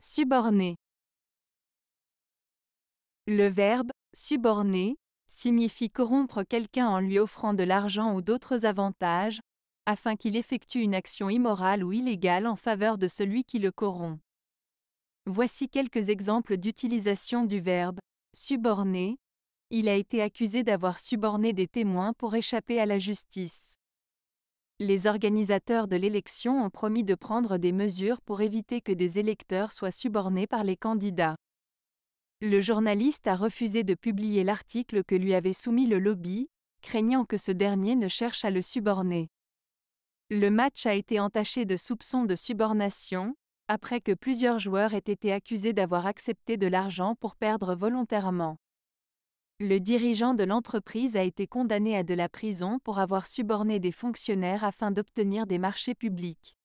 Suborner. Le verbe suborner signifie corrompre quelqu'un en lui offrant de l'argent ou d'autres avantages, afin qu'il effectue une action immorale ou illégale en faveur de celui qui le corrompt. Voici quelques exemples d'utilisation du verbe suborner. Il a été accusé d'avoir suborné des témoins pour échapper à la justice. Les organisateurs de l'élection ont promis de prendre des mesures pour éviter que des électeurs soient subornés par les candidats. Le journaliste a refusé de publier l'article que lui avait soumis le lobby, craignant que ce dernier ne cherche à le suborner. Le match a été entaché de soupçons de subornation, après que plusieurs joueurs aient été accusés d'avoir accepté de l'argent pour perdre volontairement. Le dirigeant de l'entreprise a été condamné à de la prison pour avoir suborné des fonctionnaires afin d'obtenir des marchés publics.